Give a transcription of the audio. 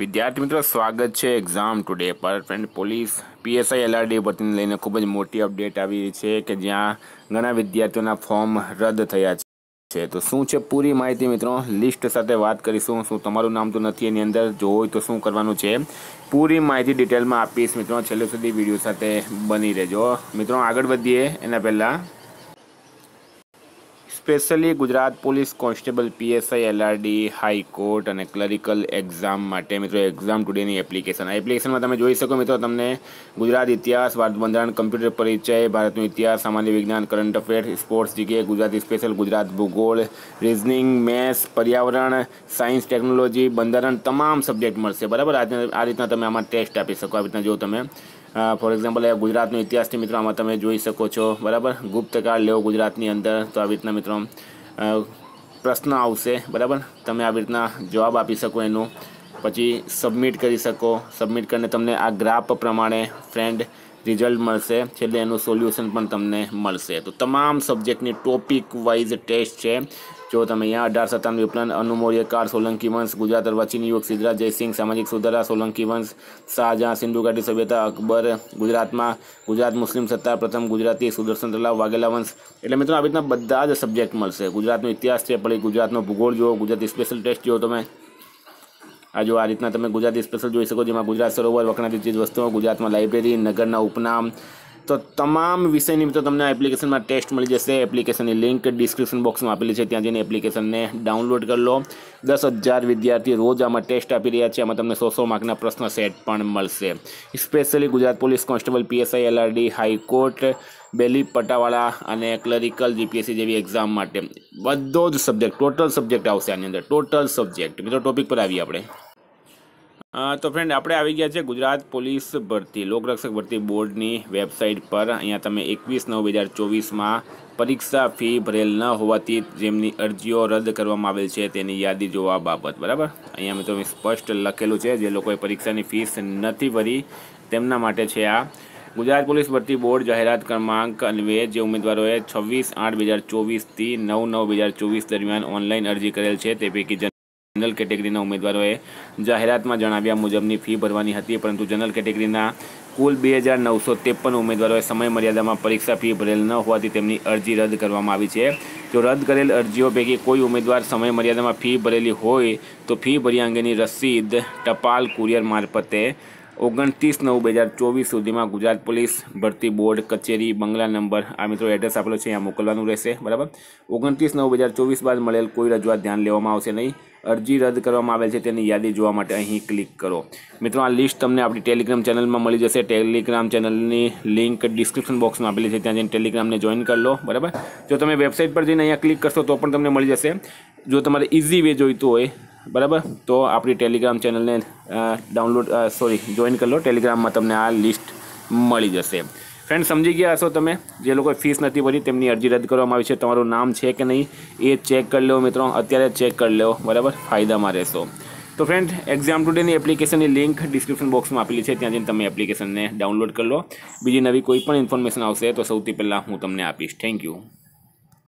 વિદ્યાર્થી મિત્રો સ્વાગત છે એક્ઝામ ટુડે પર ફ્રેન્ડ પોલીસ પીએસઆઈ એલઆરડી પરથી લઈને ખૂબ જ મોટી અપડેટ આવી રહી છે કે જ્યાં ઘણા વિદ્યાર્થીઓના ફોર્મ રદ થયા છે તો શું છે પૂરી માહિતી મિત્રો લિસ્ટ સાથે વાત કરીશું શું તમારું નામ તો નથી એની અંદર જો હોય તો શું કરવાનું છે પૂરી માહિતી ડિટેલમાં આપીશ મિત્રો છેલ્લે સુધી વિડીયો સાથે બની રહેજો મિત્રો આગળ વધીએ એના પહેલાં specially Gujarat police constable PSI LRD high court અને ક્લરિકલ એક્ઝામ માટે મિત્રો એક્ઝામ ટુડેની એપ્લિકેશન આ એપ્લિકેશનમાં તમે જોઈ શકો મિત્રો તમને ગુજરાત ઇતિહાસ ભારત બંધારણ કમ્પ્યુટર પરિચય ભારતનો ઇતિહાસ સામાન્ય વિજ્ઞાન current affair sports GK Gujarati special Gujarat ભૂગોળ રિઝનિંગ મેથ્સ પર્યાવરણ સાયન્સ ટેકનોલોજી બંધારણ તમામ સબ્જેક્ટ મળશે બરાબર આ રીતના તમે આમાં ટેસ્ટ આપી શકો આ રીતના જો તમે ફોર એક્ઝામ્પલ એ ગુજરાતનો ઇતિહાસથી મિત્રો આમાં તમે જોઈ શકો છો બરાબર ગુપ્તકાળ લેવો ગુજરાતની અંદર તો આવી રીતના મિત્રો પ્રશ્ન આવશે બરાબર તમે આવી રીતના જવાબ આપી શકો એનું પછી સબમિટ કરી શકો સબમિટ કરીને તમને આ ગ્રાફ પ્રમાણે ફ્રેન્ડ રિઝલ્ટ મળશે છેલ્લે એનું સોલ્યુશન પણ તમને મળશે તો તમામ સબ્જેક્ટની ટોપિક વાઇઝ ટેસ્ટ છે જો તમે અહીંયા અઢાર સત્તાણું વિપ્લન કાર સોલંકી વંશ ગુજરાત વચીન યુવક સિદ્ધરાજ જયસિંહ સામાજિક સુધારા સોલંકી વંશ શાહજહાં સિંધુ ઘાટી સભ્યતા અકબર ગુજરાતમાં ગુજરાત મુસ્લિમ સત્તા પ્રથમ ગુજરાતી સુદર્શન તલાવ વાઘેલા વંશ એટલે મિત્રો આવી રીતના બધા જ સબ્જેક્ટ મળશે ગુજરાતનો ઇતિહાસ છે પછી ગુજરાતનો ભૂગોળ જુઓ ગુજરાતી સ્પેશિયલ ટેસ્ટ જુઓ તમે આ જો આ રીતના તમે ગુજરાતી સ્પેશિયલ જોઈ શકો જેમાં ગુજરાત સરોવર વખણાતી ચીજવસ્તુઓ ગુજરાતમાં લાઇબ્રેરી નગરના ઉપનામ તો તમામ વિષયની મિત્રો તમને આ એપ્લિકેશનમાં ટેસ્ટ મળી જશે એપ્લિકેશનની લિંક ડિસ્ક્રિપ્શન બોક્સમાં આપેલી છે ત્યાં જઈને એપ્લિકેશનને ડાઉનલોડ કરી લો દસ હજાર વિદ્યાર્થી રોજ આમાં ટેસ્ટ આપી રહ્યા છે આમાં તમને સો સો માર્કના પ્રશ્ન સેટ પણ મળશે specially Gujarat police constable PSI LRD high court બેલી પટાવાળા અને ક્લરિકલ જીપીએસસી જેવી એક્ઝામ માટે બધો જ સબ્જેક્ટ ટોટલ સબ્જેક્ટ આવશે આની અંદર ટોટલ સબ્જેક્ટ મિત્રો ટોપિક પર આવીએ આપણે તો ફ્રેન્ડ આપણે આવી ગયા છે ગુજરાત પોલીસ ભરતી લોકરક્ષક ભરતી બોર્ડની વેબસાઇટ પર અહીંયા તમે એકવીસ નવ બે હજાર ચોવીસમાં પરીક્ષા ફી ભરેલ ન હોવાથી જેમની અરજીઓ રદ કરવામાં આવેલ છે તેની યાદી જોવા બાબત બરાબર અહીંયા મેં તમે સ્પષ્ટ લખેલું છે જે લોકોએ પરીક્ષાની ફીસ નથી ભરી તેમના માટે છે આ ગુજરાત પોલીસ ભરતી બોર્ડ જાહેરાત ક્રમાંક અન્વયે જે ઉમેદવારોએ છવ્વીસ આઠ બે હજાર ચોવીસથી નવ નવ બે હજાર ચોવીસ દરમિયાન ઓનલાઈન અરજી કરેલ છે તે પૈકી જનરલ કેટેગરીના ઉમેદવારોએ જાહેરાતમાં જણાવ્યા મુજબની ફી ભરવાની હતી પરંતુ જનરલ કેટેગરીના કુલ બે હજાર નવસો ત્રેપન ઉમેદવારોએ સમયમર્યાદામાં પરીક્ષા ફી ભરેલ ન હોવાથી તેમની અરજી રદ કરવામાં આવી છે જો રદ કરેલ અરજીઓ પૈકી કોઈ ઉમેદવાર સમયમર્યાદામાં ફી ભરેલી હોય તો ફી ભર્યા અંગેની રસીદ ટપાલ કુરિયર મારફતે ઓગણત્રીસ નવ બે હજાર ચોવીસ સુધીમાં ગુજરાત પોલીસ ભરતી બોર્ડ કચેરી બંગલા નંબર આ મિત્રો એડ્રેસ આપેલો છે ત્યાં મોકલવાનું રહેશે બરાબર ઓગણત્રીસ નવ બે હજાર ચોવીસ બાદ મળેલ કોઈ રજૂઆત ધ્યાન લેવામાં આવશે નહીં અરજી રદ કરવામાં આવેલ છે તેની યાદી જોવા માટે અહીં ક્લિક કરો મિત્રો આ લિસ્ટ તમને આપણી ટેલિગ્રામ ચેનલમાં મળી જશે ટેલિગ્રામ ચેનલની લિંક ડિસ્ક્રિપ્શન બોક્સમાં આપેલી છે ત્યાં જઈને ટેલિગ્રામને જોઈન કરી લો બરાબર જો તમે વેબસાઇટ પર જઈને અહીંયા ક્લિક કરશો તો પણ તમને મળી જશે જો તમારે ઇઝી વે જોઈતું હોય બરાબર તો આપણી ટેલિગ્રામ ચેનલને ડાઉનલોડ સોરી જોઈન કરી લો ટેલિગ્રામમાં તમને આ લિસ્ટ મળી જશે ફ્રેન્ડ સમજી ગયા હશો તમે જે લોકો ફીસ નથી ભરી તેમની અરજી રદ કરવામાં આવી છે તમારું નામ છે કે નહીં એ ચેક કરી લો મિત્રો અત્યારે ચેક કરી લો બરાબર ફાયદામાં રહેશો તો ફ્રેન્ડ એક્ઝામ ટુડેની એપ્લિકેશનની લિંક ડિસ્ક્રિપ્શન બોક્સમાં આપેલી છે ત્યાં જઈને તમે એપ્લિકેશનને ડાઉનલોડ કરી લો બીજી નવી કોઈ પણ ઇન્ફોર્મેશન આવશે તો સૌથી પહેલાં હું તમને આપીશ થેન્ક યુ